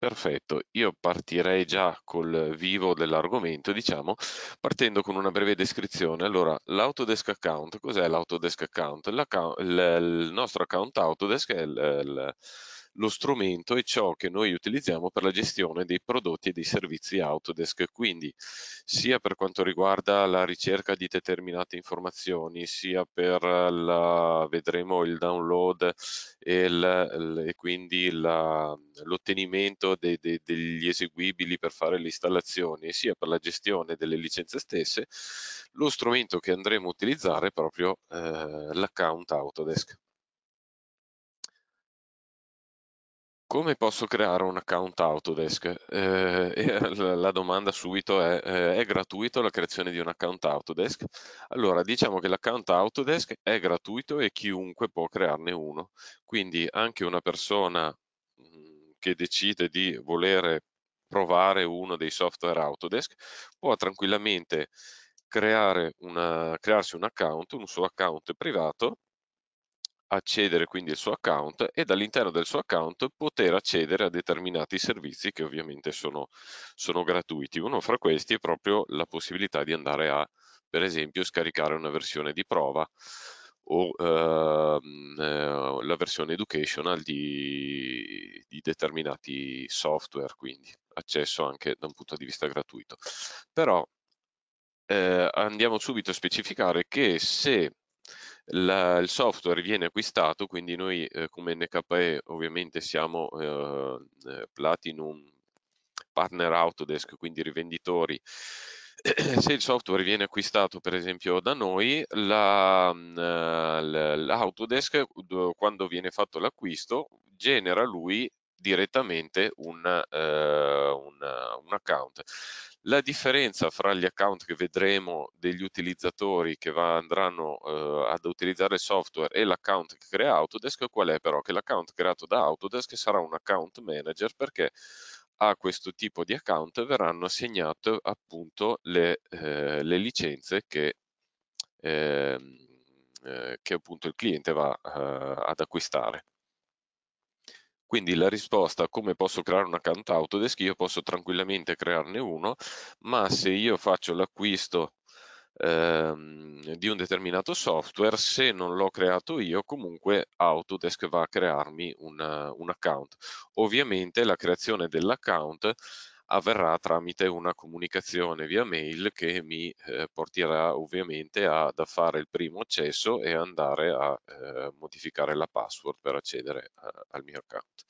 Perfetto, io partirei già col vivo dell'argomento, diciamo, partendo con una breve descrizione. Allora, l'Autodesk account, cos'è l'Autodesk account? account il, il, nostro account Autodesk è il, il lo strumento è ciò che noi utilizziamo per la gestione dei prodotti e dei servizi Autodesk, quindi sia per quanto riguarda la ricerca di determinate informazioni, sia per la, vedremo il download e, il, e quindi l'ottenimento de, de, degli eseguibili per fare le installazioni, sia per la gestione delle licenze stesse, lo strumento che andremo a utilizzare è proprio eh, l'account Autodesk. Come posso creare un account Autodesk? Eh, la domanda subito è, eh, è gratuito la creazione di un account Autodesk? Allora, diciamo che l'account Autodesk è gratuito e chiunque può crearne uno, quindi anche una persona mm, che decide di volere provare uno dei software Autodesk può tranquillamente creare una, crearsi un account, un suo account privato accedere quindi al suo account e dall'interno del suo account poter accedere a determinati servizi che ovviamente sono, sono, gratuiti. Uno fra questi è proprio la possibilità di andare a, per esempio, scaricare una versione di prova o ehm, eh, la versione educational di, di determinati software, quindi accesso anche da un punto di vista gratuito. Però eh, andiamo subito a specificare che se la, il software viene acquistato, quindi noi eh, come NKE ovviamente siamo eh, eh, Platinum Partner Autodesk, quindi rivenditori. Se il software viene acquistato per esempio da noi, mm, eh, l'Autodesk la, quando viene fatto l'acquisto genera lui direttamente un, eh, un, un account la differenza fra gli account che vedremo degli utilizzatori che va, andranno eh, ad utilizzare il software e l'account che crea Autodesk qual è però? Che l'account creato da Autodesk sarà un account manager perché a questo tipo di account verranno assegnate appunto le, eh, le licenze che, ehm, eh, che appunto il cliente va eh, ad acquistare. Quindi la risposta a come posso creare un account Autodesk, io posso tranquillamente crearne uno, ma se io faccio l'acquisto ehm, di un determinato software, se non l'ho creato io, comunque Autodesk va a crearmi un, un account. Ovviamente la creazione dell'account avverrà tramite una comunicazione via mail che mi eh, porterà ovviamente ad fare il primo accesso e andare a eh, modificare la password per accedere a, eh, al mio account.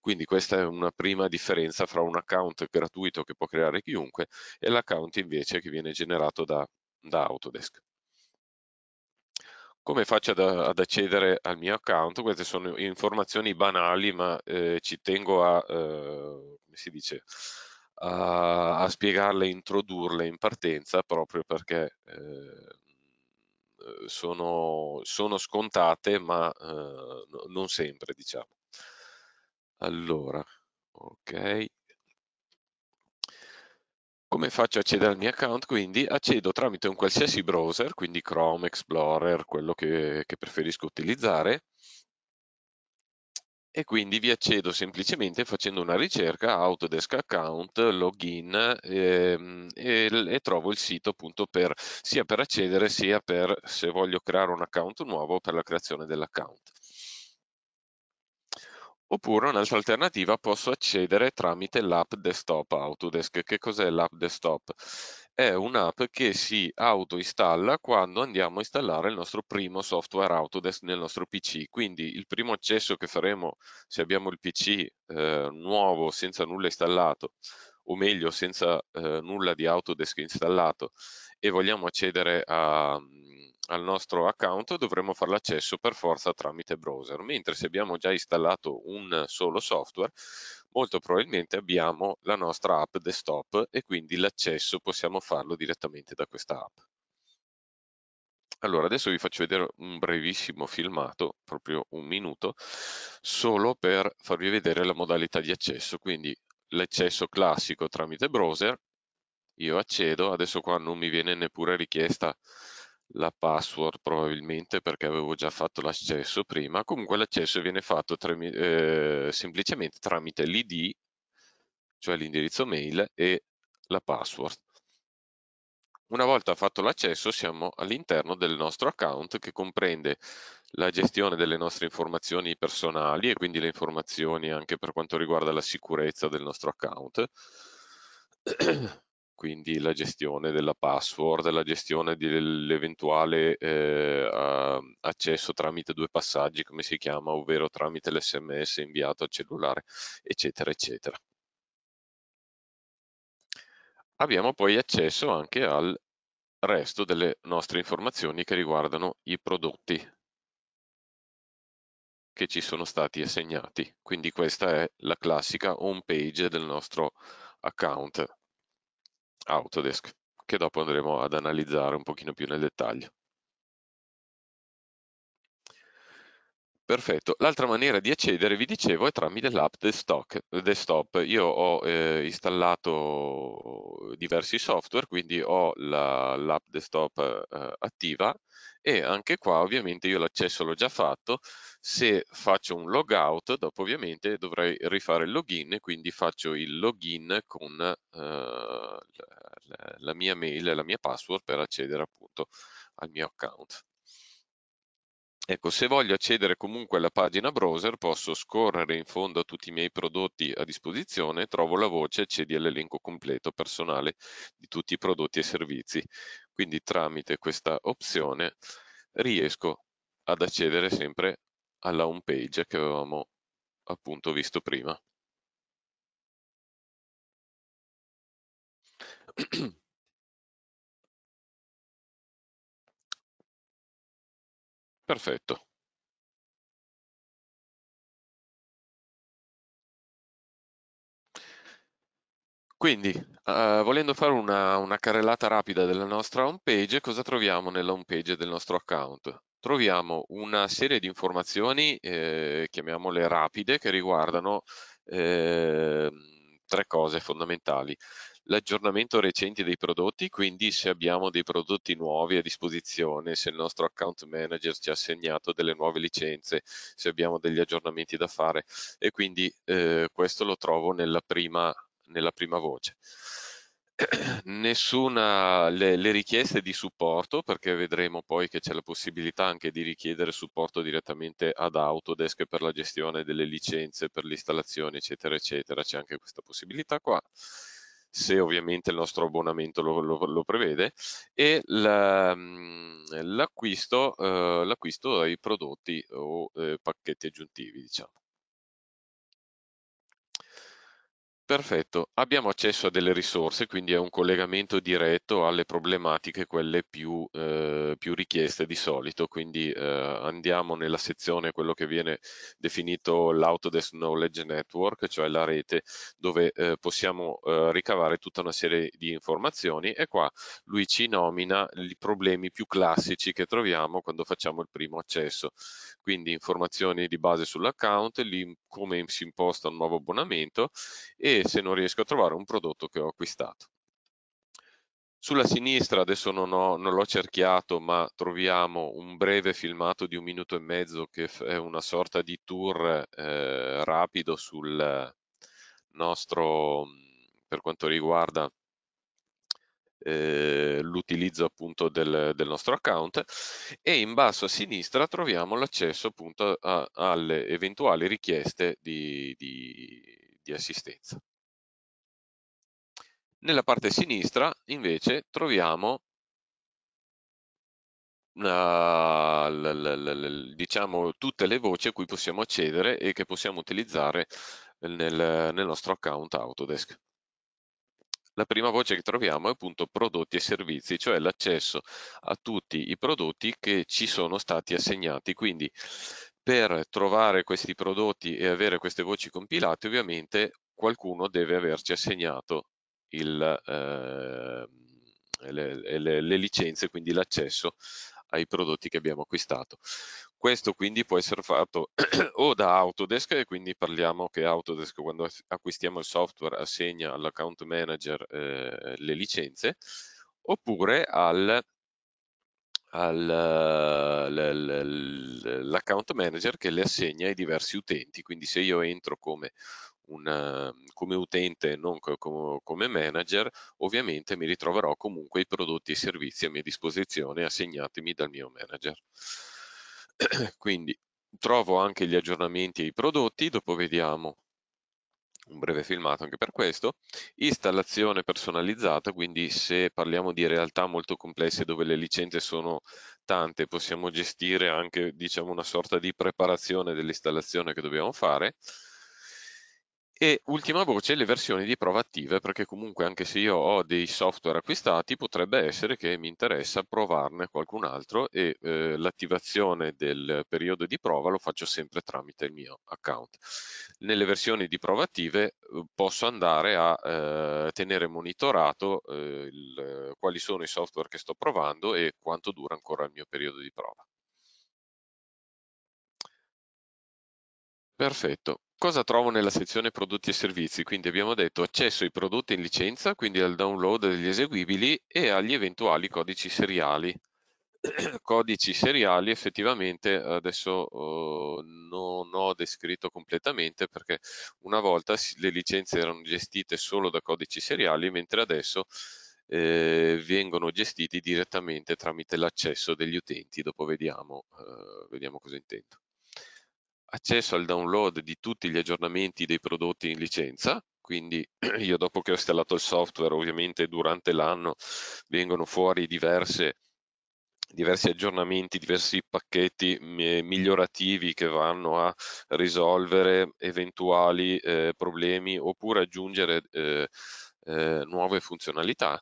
Quindi questa è una prima differenza fra un account gratuito che può creare chiunque e l'account invece che viene generato da, da Autodesk. Come faccio ad, ad, accedere al mio account? Queste sono informazioni banali, ma eh, ci tengo a, eh, come si dice, a, a spiegarle e introdurle in partenza proprio perché ehm, eh, sono, sono, scontate ma eh, non sempre diciamo. Allora, ok. Come faccio ad accedere al mio account? Quindi accedo tramite un qualsiasi browser, quindi Chrome, Explorer, quello che, che preferisco utilizzare, e quindi vi accedo semplicemente facendo una ricerca Autodesk account, login ehm, e, e, trovo il sito appunto per, sia per accedere sia per se voglio creare un account nuovo per la creazione dell'account. Oppure un'altra alternativa, posso accedere tramite l'app desktop Autodesk. Che cos'è l'app desktop? È un'app che si autoinstalla quando andiamo a installare il nostro primo software Autodesk nel nostro PC. Quindi il primo accesso che faremo se abbiamo il PC eh, nuovo senza nulla installato, o meglio senza eh, nulla di Autodesk installato e vogliamo accedere a, al nostro account dovremo fare l'accesso per forza tramite browser, mentre se abbiamo già installato un solo software, molto probabilmente abbiamo la nostra app desktop e quindi l'accesso possiamo farlo direttamente da questa app. Allora, adesso vi faccio vedere un brevissimo filmato, proprio un minuto, solo per farvi vedere la modalità di accesso, quindi l'accesso classico tramite browser, io accedo, adesso qua non mi viene neppure richiesta la password probabilmente perché avevo già fatto l'accesso prima, comunque l'accesso viene fatto tra, eh, semplicemente tramite l'id, cioè l'indirizzo mail e la password. Una volta fatto l'accesso siamo all'interno del nostro account che comprende la gestione delle nostre informazioni personali e quindi le informazioni anche per quanto riguarda la sicurezza del nostro account quindi la gestione della password, la gestione dell'eventuale eh, accesso tramite due passaggi, come si chiama, ovvero tramite l'SMS inviato al cellulare, eccetera, eccetera. Abbiamo poi accesso anche al resto delle nostre informazioni che riguardano i prodotti che ci sono stati assegnati. Quindi questa è la classica home page del nostro account Ah, Autodesk, che dopo andremo ad analizzare un pochino più nel dettaglio. Perfetto, l'altra maniera di accedere, vi dicevo, è tramite l'app desktop. Io ho eh, installato diversi software, quindi ho l'app la, desktop eh, attiva e anche qua ovviamente io l'accesso l'ho già fatto, se faccio un logout dopo ovviamente dovrei rifare il login quindi faccio il login con eh, la, la mia mail e la mia password per accedere appunto al mio account. Ecco, se voglio accedere comunque alla pagina browser, posso scorrere in fondo a tutti i miei prodotti a disposizione, trovo la voce accedi all'elenco completo personale di tutti i prodotti e servizi. Quindi tramite questa opzione riesco ad accedere sempre alla home page che avevamo appunto visto prima. perfetto Quindi, eh, volendo fare una, una, carrellata rapida della nostra home page, cosa troviamo nella home page del nostro account? Troviamo una serie di informazioni, eh, chiamiamole rapide, che riguardano eh, tre cose fondamentali l'aggiornamento recente dei prodotti, quindi se abbiamo dei prodotti nuovi a disposizione, se il nostro account manager ci ha assegnato delle nuove licenze, se abbiamo degli aggiornamenti da fare e quindi eh, questo lo trovo nella prima, nella prima voce. Nessuna le, le, richieste di supporto perché vedremo poi che c'è la possibilità anche di richiedere supporto direttamente ad Autodesk per la gestione delle licenze, per l'installazione eccetera eccetera, c'è anche questa possibilità qua se ovviamente il nostro abbonamento lo, lo, lo prevede, e mm, l'acquisto, la, eh, dei prodotti o eh, pacchetti aggiuntivi, diciamo. Perfetto, abbiamo accesso a delle risorse, quindi è un collegamento diretto alle problematiche, quelle più, eh, più richieste di solito, quindi eh, andiamo nella sezione quello che viene definito l'Autodesk Knowledge Network, cioè la rete dove eh, possiamo eh, ricavare tutta una serie di informazioni e qua lui ci nomina i problemi più classici che troviamo quando facciamo il primo accesso, quindi informazioni di base sull'account, come si imposta un nuovo abbonamento e se non riesco a trovare un prodotto che ho acquistato. Sulla sinistra, adesso non, ho, non l'ho cerchiato, ma troviamo un breve filmato di un minuto e mezzo che è una sorta di tour eh, rapido sul nostro, per quanto riguarda eh, l'utilizzo appunto del, del, nostro account e in basso a sinistra troviamo l'accesso appunto a, alle eventuali richieste di, di di assistenza. Nella parte sinistra invece troviamo una, diciamo, tutte le voci a cui possiamo accedere e che possiamo utilizzare nel, nel nostro account Autodesk. La prima voce che troviamo è appunto prodotti e servizi, cioè l'accesso a tutti i prodotti che ci sono stati assegnati. Quindi per trovare questi prodotti e avere queste voci compilate, ovviamente qualcuno deve averci assegnato il, eh, le, le, le licenze, quindi l'accesso ai prodotti che abbiamo acquistato. Questo quindi può essere fatto o da Autodesk, e quindi parliamo che Autodesk quando acquistiamo il software assegna all'account manager eh, le licenze, oppure al all'account manager che le assegna ai diversi utenti. Quindi se io entro come, una, come utente, non come, manager, ovviamente mi ritroverò comunque i prodotti e i servizi a mia disposizione assegnatemi dal mio manager. Quindi trovo anche gli aggiornamenti e i prodotti, dopo vediamo un breve filmato anche per questo, installazione personalizzata, quindi se parliamo di realtà molto complesse dove le licenze sono tante, possiamo gestire anche diciamo, una sorta di preparazione dell'installazione che dobbiamo fare, e ultima voce, le versioni di prova attive, perché comunque anche se io ho dei software acquistati, potrebbe essere che mi interessa provarne qualcun altro e eh, l'attivazione del periodo di prova lo faccio sempre tramite il mio account. Nelle versioni di prova attive eh, posso andare a eh, tenere monitorato eh, il, eh, quali sono i software che sto provando e quanto dura ancora il mio periodo di prova. Perfetto, Cosa trovo nella sezione prodotti e servizi? Quindi abbiamo detto accesso ai prodotti in licenza, quindi al download degli eseguibili e agli eventuali codici seriali. codici seriali effettivamente adesso eh, non ho descritto completamente perché una volta le licenze erano gestite solo da codici seriali mentre adesso eh, vengono gestiti direttamente tramite l'accesso degli utenti. Dopo vediamo, eh, vediamo cosa intendo accesso al download di tutti gli aggiornamenti dei prodotti in licenza, quindi io dopo che ho installato il software ovviamente durante l'anno vengono fuori diverse, diversi aggiornamenti, diversi pacchetti migliorativi che vanno a risolvere eventuali eh, problemi oppure aggiungere eh, eh, nuove funzionalità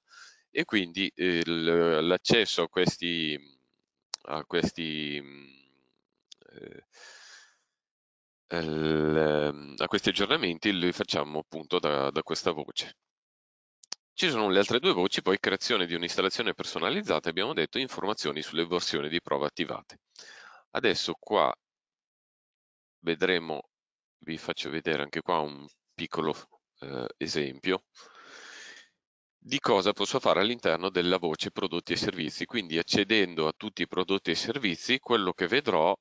e quindi l'accesso a questi, a questi mm, eh, a questi aggiornamenti li facciamo appunto da, da questa voce. Ci sono le altre due voci, poi creazione di un'installazione personalizzata, abbiamo detto informazioni sulle versioni di prova attivate. Adesso qua vedremo, vi faccio vedere anche qua un piccolo eh, esempio di cosa posso fare all'interno della voce prodotti e servizi. Quindi accedendo a tutti i prodotti e servizi, quello che vedrò,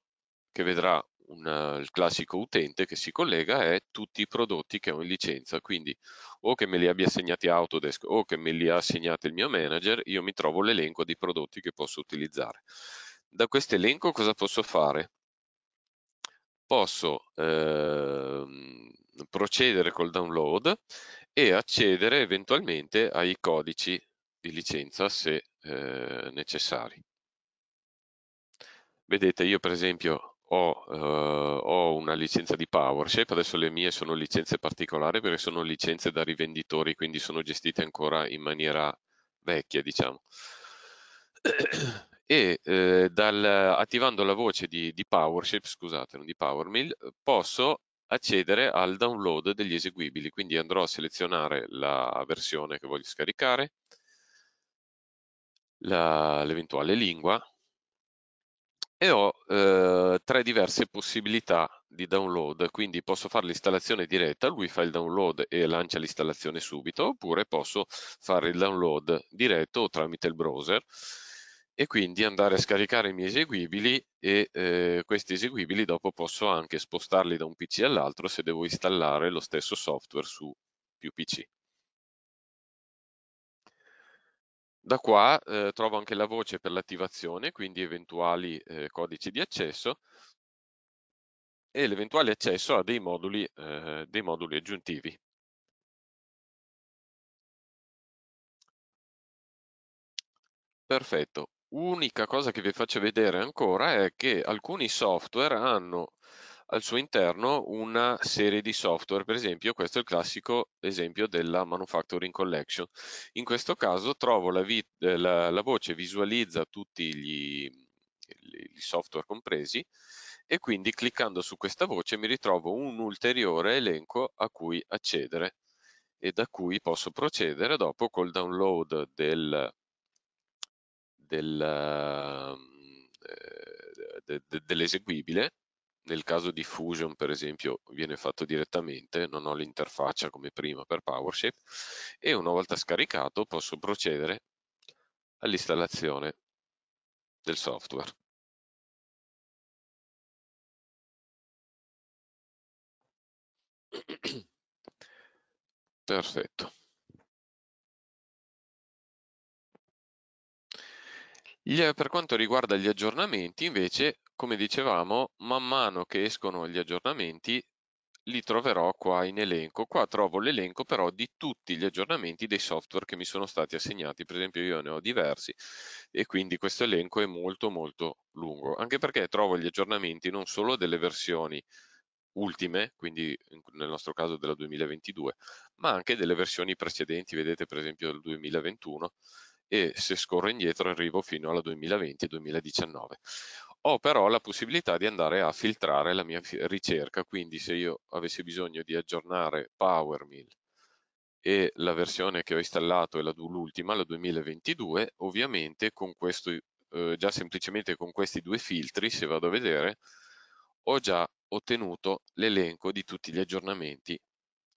che vedrà un, eh, il classico utente che si collega è tutti i prodotti che ho in licenza, quindi o che me li abbia segnati Autodesk o che me li ha segnati il mio manager, io mi trovo l'elenco di prodotti che posso utilizzare. Da questo elenco cosa posso fare? Posso eh, procedere col download e accedere eventualmente ai codici di licenza se eh, necessari. Vedete, io per esempio ho, eh, ho, una licenza di PowerShape, adesso le mie sono licenze particolari perché sono licenze da rivenditori, quindi sono gestite ancora in maniera vecchia, diciamo. E eh, dal, attivando la voce di, di PowerShape, scusate, non di PowerMill, posso accedere al download degli eseguibili, quindi andrò a selezionare la versione che voglio scaricare, l'eventuale lingua, e ho eh, tre diverse possibilità di download, quindi posso fare l'installazione diretta, lui fa il download e lancia l'installazione subito, oppure posso fare il download diretto o tramite il browser e quindi andare a scaricare i miei eseguibili e eh, questi eseguibili dopo posso anche spostarli da un PC all'altro se devo installare lo stesso software su più PC. Da qua eh, trovo anche la voce per l'attivazione, quindi eventuali eh, codici di accesso e l'eventuale accesso a dei moduli, eh, dei moduli aggiuntivi. Perfetto. Unica cosa che vi faccio vedere ancora è che alcuni software hanno al suo interno una serie di software, per esempio questo è il classico esempio della Manufacturing Collection. In questo caso trovo la, eh, la, la voce visualizza tutti gli, gli software compresi e quindi cliccando su questa voce mi ritrovo un ulteriore elenco a cui accedere e da cui posso procedere dopo col download del, del, ehm, eh, dell'eseguibile nel caso di Fusion, per esempio, viene fatto direttamente, non ho l'interfaccia come prima per PowerShell e una volta scaricato posso procedere all'installazione del software. Perfetto. per quanto riguarda gli aggiornamenti, invece, come dicevamo, man mano che escono gli aggiornamenti li troverò qua in elenco. Qua trovo l'elenco però di tutti gli aggiornamenti dei software che mi sono stati assegnati, per esempio io ne ho diversi e quindi questo elenco è molto molto lungo, anche perché trovo gli aggiornamenti non solo delle versioni ultime, quindi nel nostro caso della 2022, ma anche delle versioni precedenti, vedete per esempio del 2021 e se scorro indietro arrivo fino alla 2020 e 2019 ho però la possibilità di andare a filtrare la mia ricerca, quindi se io avessi bisogno di aggiornare PowerMill e la versione che ho installato è l'ultima, la 2022, ovviamente con questo, eh, già semplicemente con questi due filtri, se vado a vedere, ho già ottenuto l'elenco di tutti gli aggiornamenti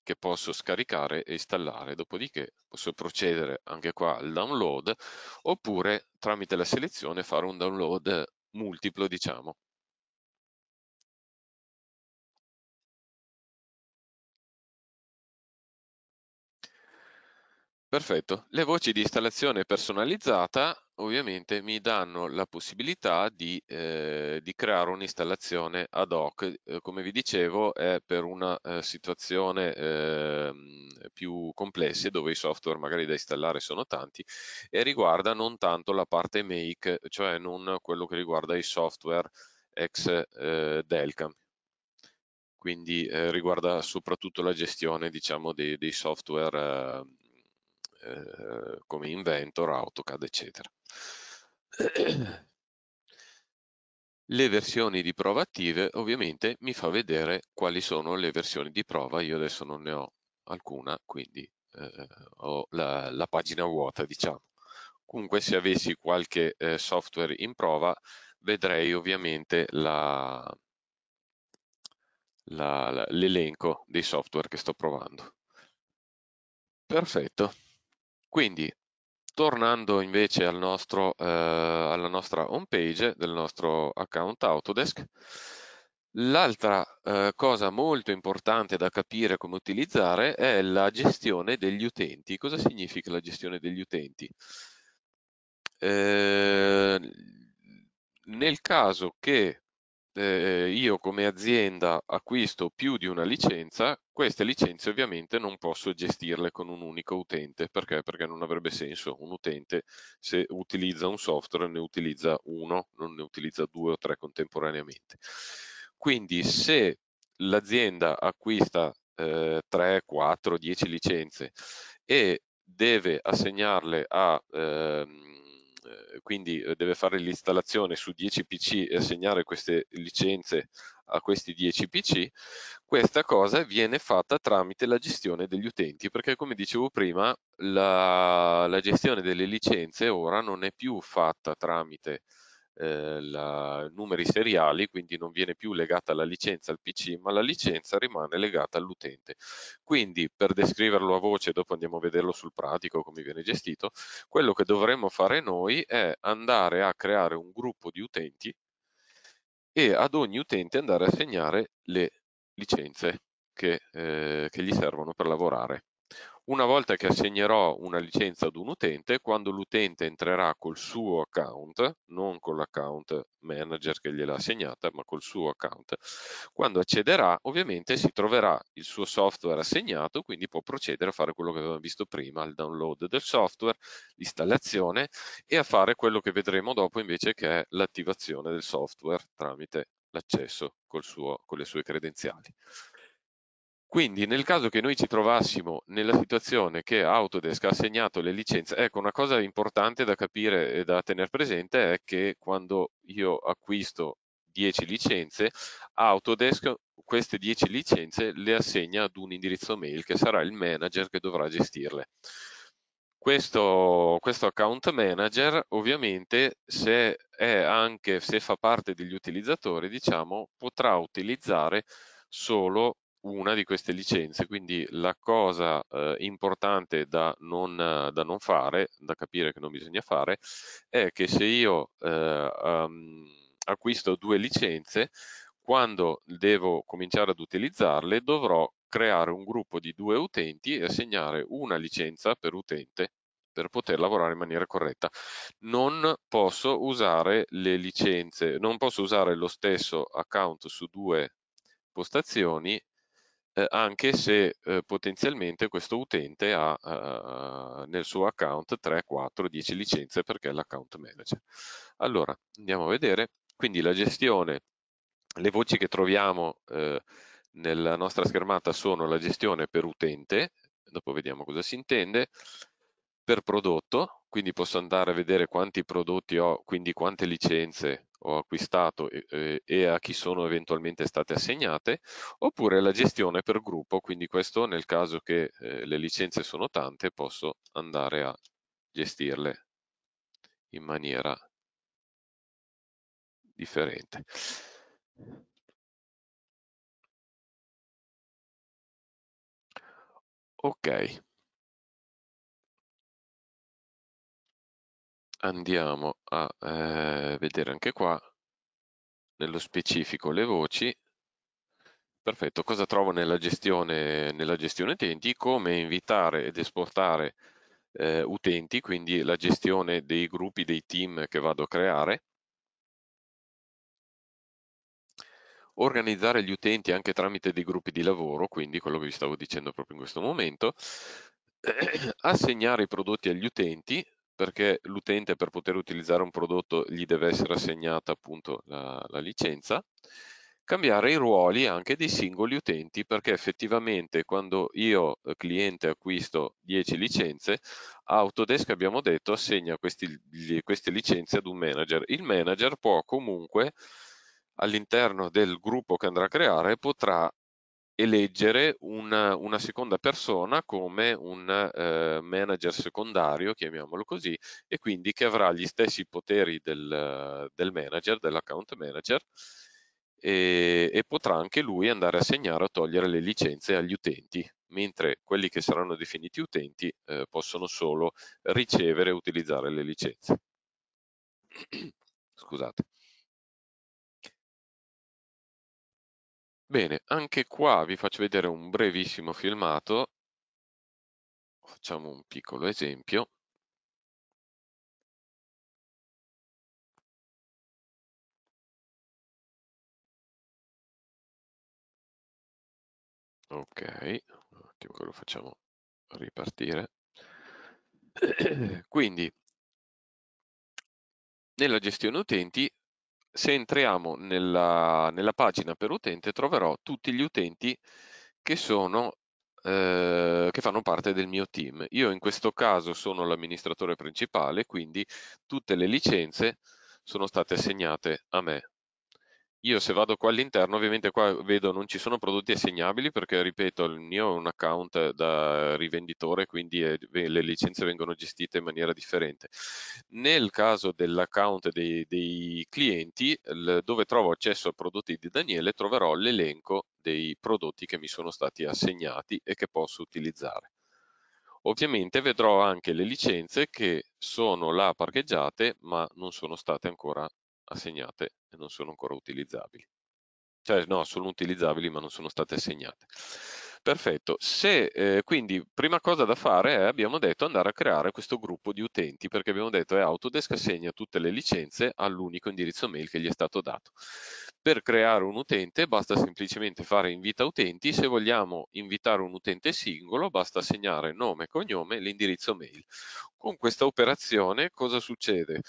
che posso scaricare e installare, dopodiché posso procedere anche qua al download oppure tramite la selezione fare un download multiplo diciamo. Perfetto. Le voci di installazione personalizzata ovviamente mi danno la possibilità di, eh, di creare un'installazione ad hoc. Eh, come vi dicevo è per una eh, situazione ehm, più complessa dove i software magari da installare sono tanti e riguarda non tanto la parte make, cioè non quello che riguarda i software ex eh, Delcam quindi eh, riguarda soprattutto la gestione diciamo, dei, dei software ehm, eh, come Inventor, AutoCAD, eccetera. Le versioni di prova attive ovviamente mi fa vedere quali sono le versioni di prova, io adesso non ne ho alcuna, quindi eh, ho la, la, pagina vuota, diciamo. Comunque se avessi qualche eh, software in prova vedrei ovviamente l'elenco dei software che sto provando. Perfetto. Quindi, tornando invece al nostro, eh, alla nostra home page del nostro account Autodesk, l'altra eh, cosa molto importante da capire come utilizzare è la gestione degli utenti. Cosa significa la gestione degli utenti? Eh, nel caso che eh, io come azienda acquisto più di una licenza, queste licenze ovviamente non posso gestirle con un unico utente, perché? Perché non avrebbe senso un utente se utilizza un software ne utilizza uno, non ne utilizza due o tre contemporaneamente. Quindi se l'azienda acquista eh, 3, 4, 10 licenze e deve assegnarle a... Ehm, eh, quindi eh, deve fare l'installazione su 10 PC e assegnare queste licenze a questi 10 PC, questa cosa viene fatta tramite la gestione degli utenti, perché come dicevo prima, la, la gestione delle licenze ora non è più fatta tramite eh, la, numeri seriali, quindi non viene più legata la licenza al PC, ma la licenza rimane legata all'utente. Quindi, per descriverlo a voce, dopo andiamo a vederlo sul pratico come viene gestito, quello che dovremmo fare noi è andare a creare un gruppo di utenti e ad ogni utente andare a segnare le licenze che, eh, che gli servono per lavorare una volta che assegnerò una licenza ad un utente, quando l'utente entrerà col suo account, non con l'account manager che gliel'ha assegnata, ma col suo account, quando accederà ovviamente si troverà il suo software assegnato, quindi può procedere a fare quello che avevamo visto prima, il download del software, l'installazione e a fare quello che vedremo dopo invece che è l'attivazione del software tramite l'accesso con le sue credenziali. Quindi nel caso che noi ci trovassimo nella situazione che Autodesk ha assegnato le licenze, ecco una cosa importante da capire e da tenere presente è che quando io acquisto 10 licenze, Autodesk queste 10 licenze le assegna ad un indirizzo mail che sarà il manager che dovrà gestirle. Questo, questo, account manager ovviamente se è anche se fa parte degli utilizzatori diciamo potrà utilizzare solo una di queste licenze, quindi la cosa eh, importante da non, da non, fare, da capire che non bisogna fare, è che se io eh, um, acquisto due licenze, quando devo cominciare ad utilizzarle dovrò creare un gruppo di due utenti e assegnare una licenza per utente per poter lavorare in maniera corretta. Non posso usare le licenze, non posso usare lo stesso account su due postazioni eh, anche se eh, potenzialmente questo utente ha eh, nel suo account 3, 4, 10 licenze perché è l'account manager. Allora, andiamo a vedere, quindi la gestione, le voci che troviamo eh, nella nostra schermata sono la gestione per utente, dopo vediamo cosa si intende, per prodotto, quindi posso andare a vedere quanti prodotti ho, quindi quante licenze ho acquistato eh, e a chi sono eventualmente state assegnate, oppure la gestione per gruppo, quindi questo nel caso che eh, le licenze sono tante posso andare a gestirle in maniera differente. Ok, andiamo a eh, vedere anche qua nello specifico le voci perfetto cosa trovo nella gestione nella gestione utenti come invitare ed esportare eh, utenti quindi la gestione dei gruppi dei team che vado a creare organizzare gli utenti anche tramite dei gruppi di lavoro quindi quello che vi stavo dicendo proprio in questo momento assegnare i prodotti agli utenti perché l'utente per poter utilizzare un prodotto gli deve essere assegnata appunto la, la, licenza, cambiare i ruoli anche dei singoli utenti perché effettivamente quando io eh, cliente acquisto 10 licenze, Autodesk abbiamo detto assegna questi, queste licenze ad un manager. Il manager può comunque all'interno del gruppo che andrà a creare potrà eleggere una, una seconda persona come un eh, manager secondario, chiamiamolo così, e quindi che avrà gli stessi poteri del, del manager, dell'account manager, e, e, potrà anche lui andare a segnare o togliere le licenze agli utenti, mentre quelli che saranno definiti utenti eh, possono solo ricevere e utilizzare le licenze. Scusate. Bene, anche qua vi faccio vedere un brevissimo filmato. Facciamo un piccolo esempio. Ok, un attimo che lo facciamo ripartire. Quindi, nella gestione utenti se entriamo nella, nella, pagina per utente troverò tutti gli utenti che, sono, eh, che fanno parte del mio team. Io in questo caso sono l'amministratore principale, quindi tutte le licenze sono state assegnate a me. Io se vado qua all'interno, ovviamente qua vedo non ci sono prodotti assegnabili perché, ripeto, il mio è un account da rivenditore, quindi è, eh, le licenze vengono gestite in maniera differente. Nel caso dell'account dei, dei, clienti, dove trovo accesso ai prodotti di Daniele, troverò l'elenco dei prodotti che mi sono stati assegnati e che posso utilizzare. Ovviamente vedrò anche le licenze che sono là parcheggiate ma non sono state ancora assegnate e non sono ancora utilizzabili. Cioè no, sono utilizzabili ma non sono state assegnate. Perfetto, se, eh, quindi prima cosa da fare è, abbiamo detto, andare a creare questo gruppo di utenti, perché abbiamo detto che eh, Autodesk assegna tutte le licenze all'unico indirizzo mail che gli è stato dato. Per creare un utente basta semplicemente fare invita utenti, se vogliamo invitare un utente singolo basta assegnare nome, cognome e l'indirizzo mail. Con questa operazione cosa succede?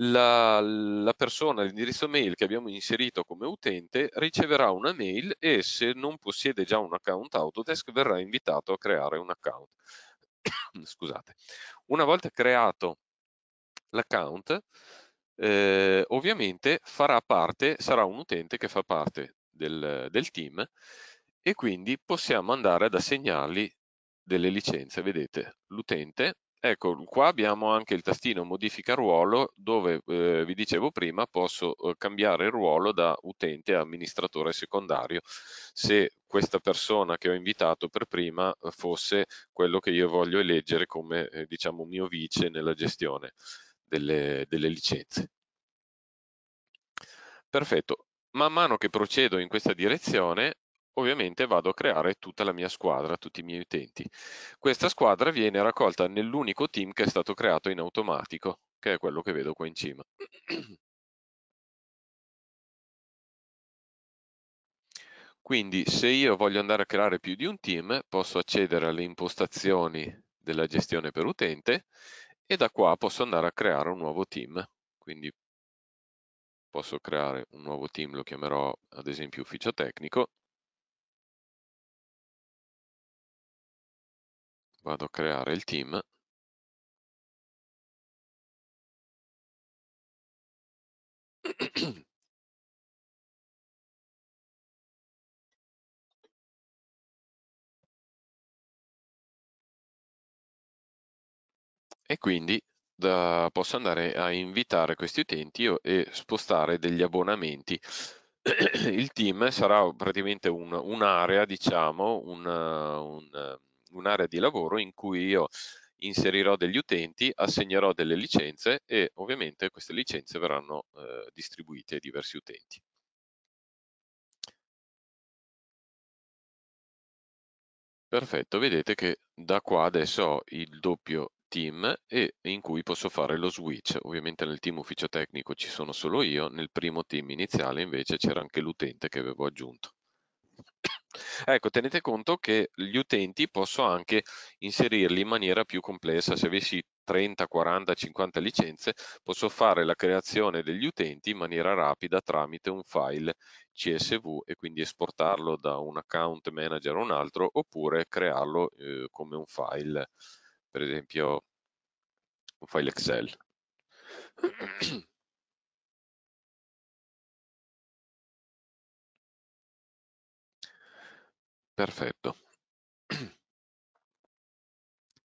la, la persona, l'indirizzo mail che abbiamo inserito come utente riceverà una mail e se non possiede già un account Autodesk verrà invitato a creare un account. Scusate. Una volta creato l'account, eh, ovviamente farà parte, sarà un utente che fa parte del, del team e quindi possiamo andare ad assegnargli delle licenze. Vedete, l'utente Ecco, qua abbiamo anche il tastino modifica ruolo dove eh, vi dicevo prima posso eh, cambiare ruolo da utente a amministratore secondario se questa persona che ho invitato per prima eh, fosse quello che io voglio eleggere come eh, diciamo mio vice nella gestione delle, delle licenze. Perfetto, man mano che procedo in questa direzione ovviamente vado a creare tutta la mia squadra, tutti i miei utenti. Questa squadra viene raccolta nell'unico team che è stato creato in automatico, che è quello che vedo qua in cima. Quindi se io voglio andare a creare più di un team, posso accedere alle impostazioni della gestione per utente e da qua posso andare a creare un nuovo team. Quindi posso creare un nuovo team, lo chiamerò ad esempio ufficio tecnico vado a creare il team e quindi da, posso andare a invitare questi utenti e spostare degli abbonamenti. il team sarà praticamente un'area, un diciamo, un, un, un'area di lavoro in cui io inserirò degli utenti, assegnerò delle licenze e ovviamente queste licenze verranno eh, distribuite ai diversi utenti. Perfetto, vedete che da qua adesso ho il doppio team e in cui posso fare lo switch. Ovviamente nel team ufficio tecnico ci sono solo io, nel primo team iniziale invece c'era anche l'utente che avevo aggiunto. Ecco, tenete conto che gli utenti posso anche inserirli in maniera più complessa. Se avessi 30, 40, 50 licenze, posso fare la creazione degli utenti in maniera rapida tramite un file CSV e quindi esportarlo da un account manager a un altro oppure crearlo eh, come un file, per esempio un file Excel. Perfetto.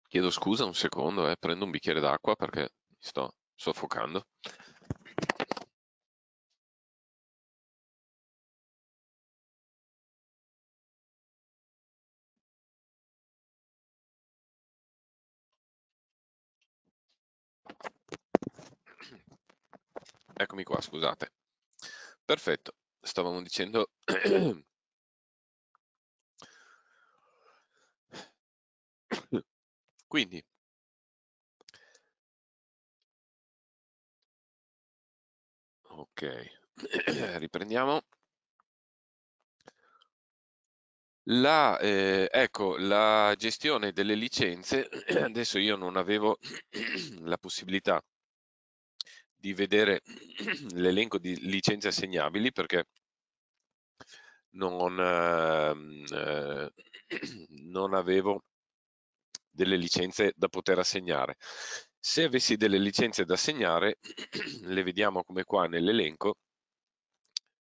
Chiedo scusa un secondo, eh, prendo un bicchiere d'acqua perché mi sto soffocando. Eccomi qua, scusate. Perfetto, stavamo dicendo Quindi Ok, riprendiamo. La, eh, ecco, la gestione delle licenze, adesso io non avevo la possibilità di vedere l'elenco di licenze assegnabili perché non, ehm, eh, non avevo delle licenze da poter assegnare. Se avessi delle licenze da assegnare, le vediamo come qua nell'elenco,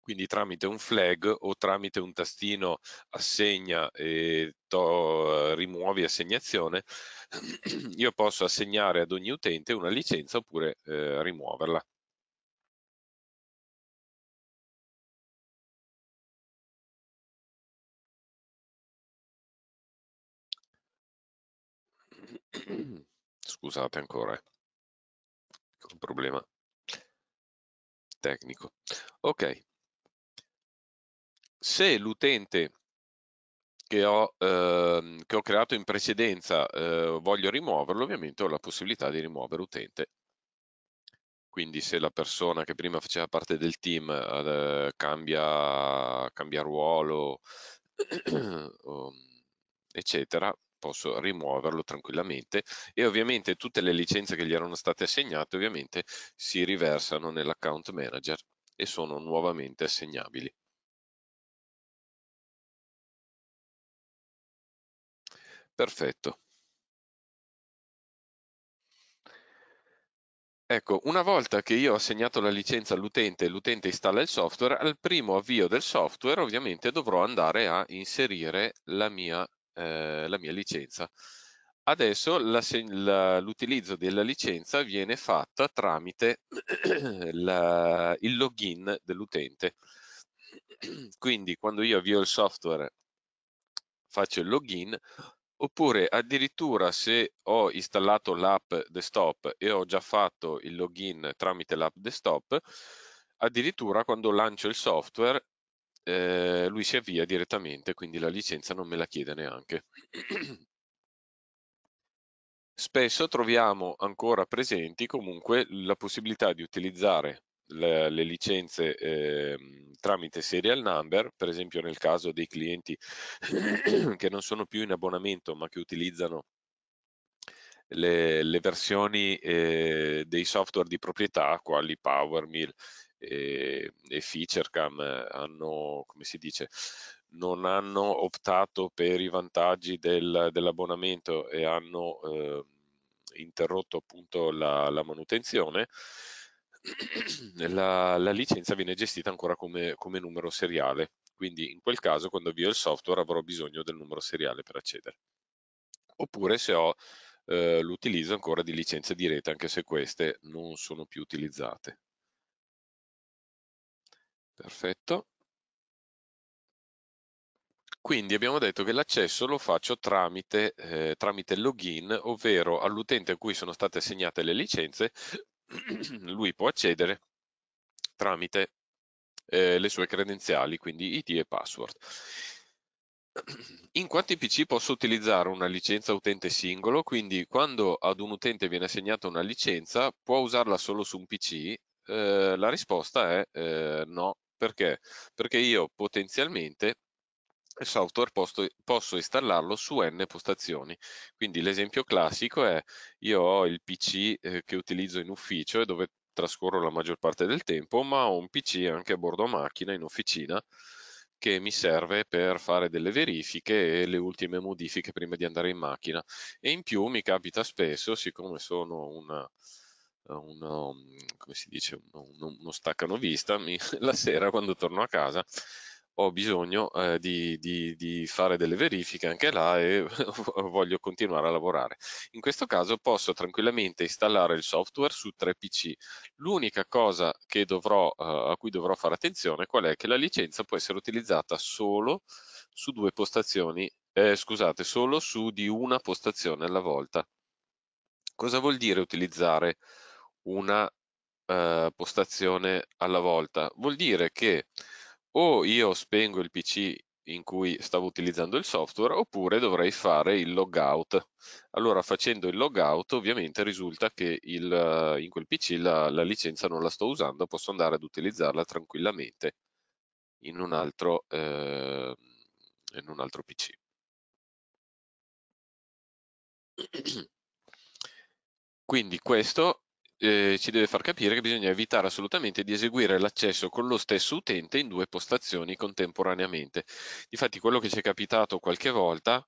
quindi tramite un flag o tramite un tastino assegna e to, rimuovi assegnazione, io posso assegnare ad ogni utente una licenza oppure eh, rimuoverla. Scusate ancora, eh. un problema tecnico. Ok, se l'utente che ho, eh, che ho creato in precedenza eh, voglio rimuoverlo, ovviamente ho la possibilità di rimuovere utente. Quindi se la persona che prima faceva parte del team eh, cambia, cambia ruolo, ehm, eccetera, posso rimuoverlo tranquillamente e ovviamente tutte le licenze che gli erano state assegnate ovviamente si riversano nell'account manager e sono nuovamente assegnabili. Perfetto. Ecco, una volta che io ho assegnato la licenza all'utente e l'utente installa il software, al primo avvio del software ovviamente dovrò andare a inserire la mia eh, la mia licenza. Adesso l'utilizzo della licenza viene fatta tramite la, il login dell'utente. Quindi quando io avvio il software faccio il login oppure addirittura se ho installato l'app desktop e ho già fatto il login tramite l'app desktop, addirittura quando lancio il software eh, lui si avvia direttamente, quindi la licenza non me la chiede neanche. Spesso troviamo ancora presenti comunque la possibilità di utilizzare le, le licenze eh, tramite serial number, per esempio nel caso dei clienti che non sono più in abbonamento ma che utilizzano le, le versioni eh, dei software di proprietà quali PowerMill e, e FeatureCam eh, hanno, come si dice, non hanno optato per i vantaggi del, dell'abbonamento e hanno eh, interrotto appunto la, la manutenzione, la, la, licenza viene gestita ancora come, come numero seriale. Quindi in quel caso quando avvio il software avrò bisogno del numero seriale per accedere. Oppure se ho eh, l'utilizzo ancora di licenze di rete, anche se queste non sono più utilizzate. Perfetto. Quindi abbiamo detto che l'accesso lo faccio tramite, eh, tramite login, ovvero all'utente a cui sono state assegnate le licenze, lui può accedere tramite eh, le sue credenziali, quindi ID e password. In quanti PC posso utilizzare una licenza utente singolo, quindi quando ad un utente viene assegnata una licenza può usarla solo su un PC? Eh, la risposta è eh, no, perché? Perché io potenzialmente il software posso, posso, installarlo su n postazioni. Quindi l'esempio classico è io ho il PC eh, che utilizzo in ufficio e dove trascorro la maggior parte del tempo, ma ho un PC anche a bordo macchina in officina che mi serve per fare delle verifiche e le ultime modifiche prima di andare in macchina. E in più mi capita spesso, siccome sono una, uno, um, come si dice, uno, uno staccanovista, mi, la sera quando torno a casa ho bisogno eh, di, di, di, fare delle verifiche anche là e voglio continuare a lavorare. In questo caso posso tranquillamente installare il software su tre PC. L'unica cosa dovrò, eh, a cui dovrò fare attenzione qual è che la licenza può essere utilizzata solo su due postazioni, eh, scusate, solo su di una postazione alla volta. Cosa vuol dire utilizzare una eh, postazione alla volta. Vuol dire che o io spengo il PC in cui stavo utilizzando il software oppure dovrei fare il logout. Allora facendo il logout ovviamente risulta che il, in quel PC la, la, licenza non la sto usando, posso andare ad utilizzarla tranquillamente in un altro, eh, in un altro PC. Quindi questo eh, ci deve far capire che bisogna evitare assolutamente di eseguire l'accesso con lo stesso utente in due postazioni contemporaneamente. Infatti quello che ci è capitato qualche volta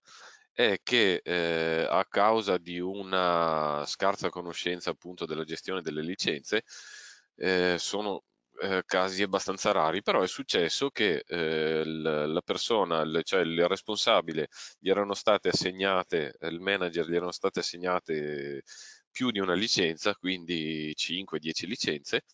è che eh, a causa di una scarsa conoscenza appunto della gestione delle licenze eh, sono eh, casi abbastanza rari, però è successo che eh, la persona, cioè il responsabile, gli erano state assegnate, eh, il manager gli erano state assegnate più di una licenza, quindi 5-10 licenze,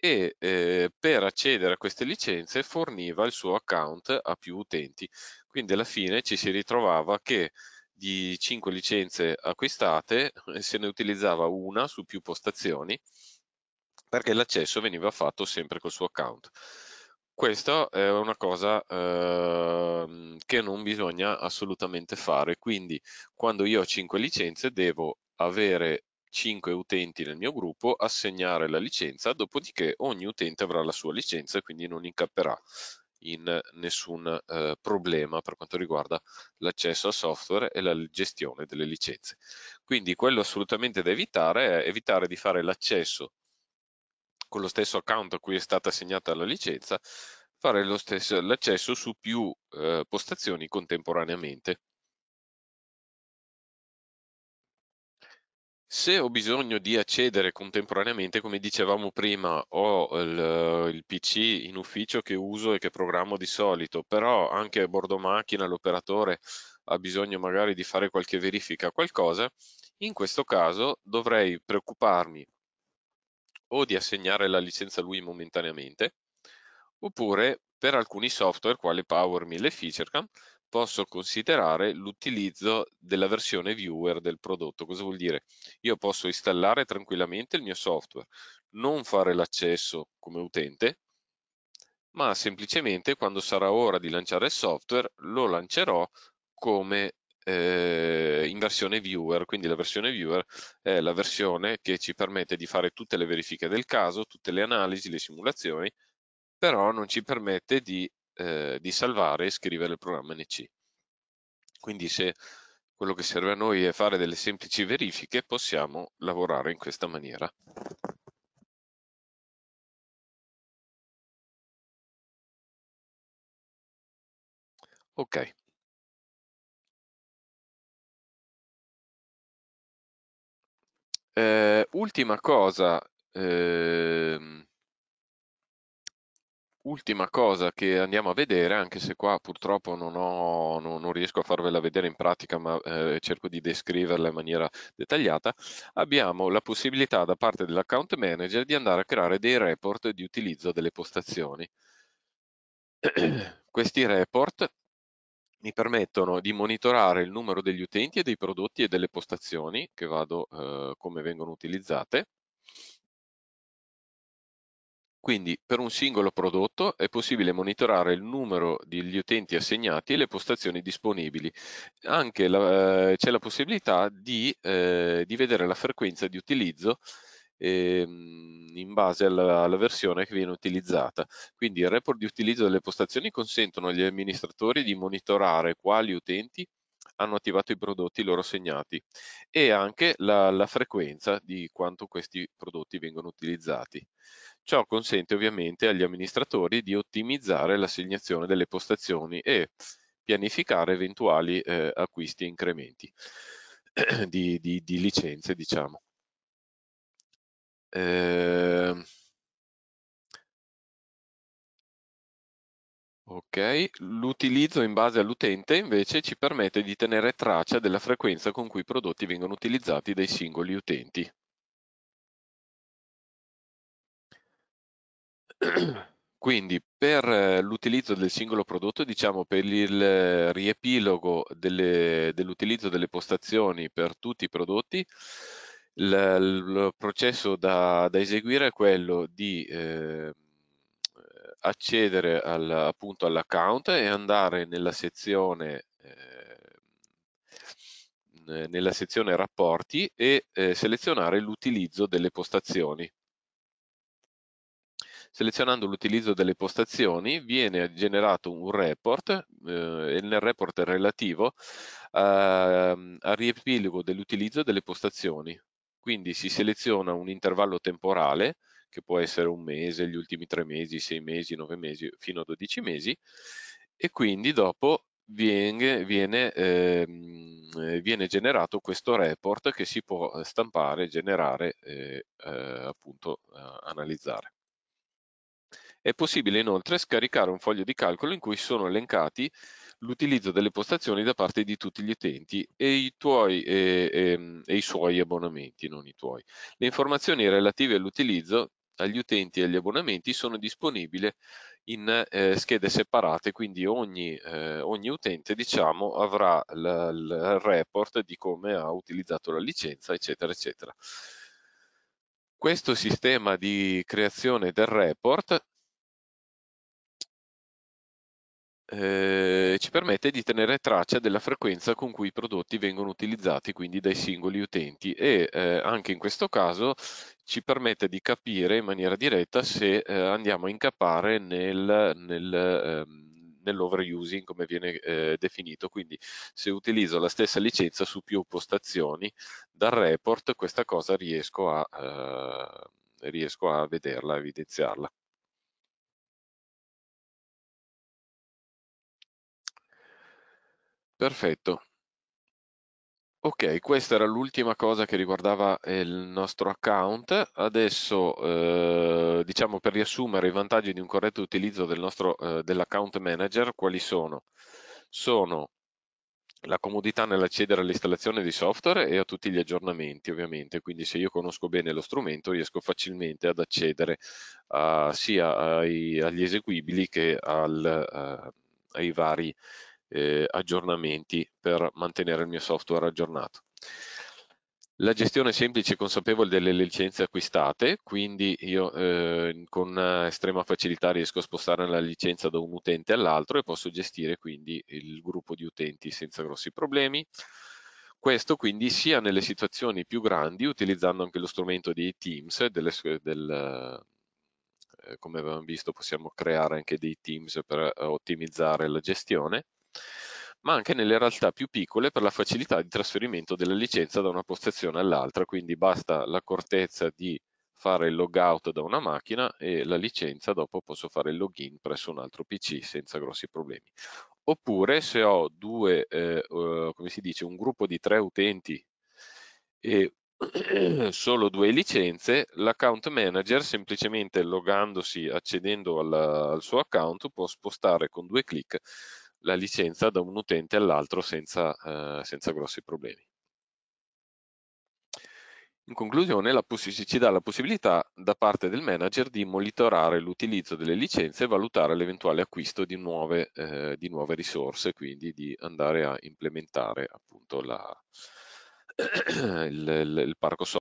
e eh, per accedere a queste licenze forniva il suo account a più utenti. Quindi alla fine ci si ritrovava che di 5 licenze acquistate eh, se ne utilizzava una su più postazioni perché l'accesso veniva fatto sempre col suo account. Questa è una cosa eh, che non bisogna assolutamente fare, quindi quando io ho 5 licenze devo avere 5 utenti nel mio gruppo, assegnare la licenza, dopodiché ogni utente avrà la sua licenza e quindi non incapperà in nessun eh, problema per quanto riguarda l'accesso al software e la gestione delle licenze. Quindi quello assolutamente da evitare è evitare di fare l'accesso con lo stesso account a cui è stata assegnata la licenza, fare l'accesso su più eh, postazioni contemporaneamente Se ho bisogno di accedere contemporaneamente, come dicevamo prima, ho il, eh, il, PC in ufficio che uso e che programmo di solito, però anche a bordo macchina l'operatore ha bisogno magari di fare qualche verifica qualcosa, in questo caso dovrei preoccuparmi o di assegnare la licenza a lui momentaneamente, oppure per alcuni software, quale PowerMill e FeatureCam, posso considerare l'utilizzo della versione viewer del prodotto. Cosa vuol dire? Io posso installare tranquillamente il mio software, non fare l'accesso come utente, ma semplicemente quando sarà ora di lanciare il software lo lancerò come eh, in versione viewer, quindi la versione viewer è la versione che ci permette di fare tutte le verifiche del caso, tutte le analisi, le simulazioni, però non ci permette di eh, di salvare e scrivere il programma NC. Quindi se quello che serve a noi è fare delle semplici verifiche, possiamo lavorare in questa maniera. Ok. Eh, ultima cosa eh, Ultima cosa che andiamo a vedere, anche se qua purtroppo non, ho, non, non riesco a farvela vedere in pratica, ma eh, cerco di descriverla in maniera dettagliata, abbiamo la possibilità da parte dell'account manager di andare a creare dei report di utilizzo delle postazioni. Questi report mi permettono di monitorare il numero degli utenti e dei prodotti e delle postazioni che vado eh, come vengono utilizzate quindi per un singolo prodotto è possibile monitorare il numero degli utenti assegnati e le postazioni disponibili. Anche eh, c'è la possibilità di, eh, di, vedere la frequenza di utilizzo eh, in base alla, alla, versione che viene utilizzata. Quindi il report di utilizzo delle postazioni consentono agli amministratori di monitorare quali utenti hanno attivato i prodotti loro assegnati e anche la, la frequenza di quanto questi prodotti vengono utilizzati. Ciò consente ovviamente agli amministratori di ottimizzare l'assegnazione delle postazioni e pianificare eventuali eh, acquisti e incrementi di, di, di licenze, diciamo. Eh... Ok, l'utilizzo in base all'utente invece ci permette di tenere traccia della frequenza con cui i prodotti vengono utilizzati dai singoli utenti. Quindi per eh, l'utilizzo del singolo prodotto, diciamo per il eh, riepilogo dell'utilizzo delle postazioni per tutti i prodotti, il, il processo da, da, eseguire è quello di eh, accedere al, appunto all'account e andare nella sezione, eh, nella sezione rapporti e eh, selezionare l'utilizzo delle postazioni. Selezionando l'utilizzo delle postazioni viene generato un report eh, e nel report relativo eh, al riepilogo dell'utilizzo delle postazioni. Quindi si seleziona un intervallo temporale che può essere un mese, gli ultimi tre mesi, sei mesi, nove mesi, fino a dodici mesi e quindi dopo viene, viene, eh, viene generato questo report che si può stampare, generare e eh, appunto eh, analizzare. È possibile inoltre scaricare un foglio di calcolo in cui sono elencati l'utilizzo delle postazioni da parte di tutti gli utenti e i, tuoi, e, e, ehm, e i suoi abbonamenti, non i tuoi. Le informazioni relative all'utilizzo agli utenti e agli abbonamenti sono disponibili in eh, schede separate, quindi ogni, eh, ogni utente diciamo, avrà il report di come ha utilizzato la licenza, eccetera, eccetera. Questo sistema di creazione del report Eh, ci permette di tenere traccia della frequenza con cui i prodotti vengono utilizzati quindi dai singoli utenti e eh, anche in questo caso ci permette di capire in maniera diretta se eh, andiamo a incappare nel, nel, ehm, nell'overusing come viene eh, definito quindi se utilizzo la stessa licenza su più postazioni dal report questa cosa riesco a, eh, riesco a vederla, evidenziarla Perfetto. Ok, questa era l'ultima cosa che riguardava eh, il nostro account. Adesso, eh, diciamo per riassumere i vantaggi di un corretto utilizzo del eh, dell'account manager, quali sono? Sono la comodità nell'accedere all'installazione di software e a tutti gli aggiornamenti ovviamente, quindi se io conosco bene lo strumento riesco facilmente ad accedere uh, sia ai, agli eseguibili che al, uh, ai vari eh, aggiornamenti per mantenere il mio software aggiornato. La gestione semplice e consapevole delle licenze acquistate, quindi io eh, con eh, estrema facilità riesco a spostare la licenza da un utente all'altro e posso gestire quindi il gruppo di utenti senza grossi problemi. Questo quindi sia nelle situazioni più grandi, utilizzando anche lo strumento dei Teams, delle, del, eh, come avevamo visto possiamo creare anche dei Teams per eh, ottimizzare la gestione, ma anche nelle realtà più piccole per la facilità di trasferimento della licenza da una postazione all'altra, quindi basta l'accortezza di fare il logout da una macchina e la licenza dopo posso fare il login presso un altro PC senza grossi problemi. Oppure se ho due, eh, come si dice, un gruppo di tre utenti e solo due licenze, l'account manager semplicemente logandosi, accedendo alla, al suo account, può spostare con due clic la licenza da un utente all'altro senza, eh, senza grossi problemi. In conclusione, ci dà la possibilità da parte del manager di monitorare l'utilizzo delle licenze e valutare l'eventuale acquisto di nuove, eh, di nuove, risorse, quindi di andare a implementare appunto la, il, il, il parco software.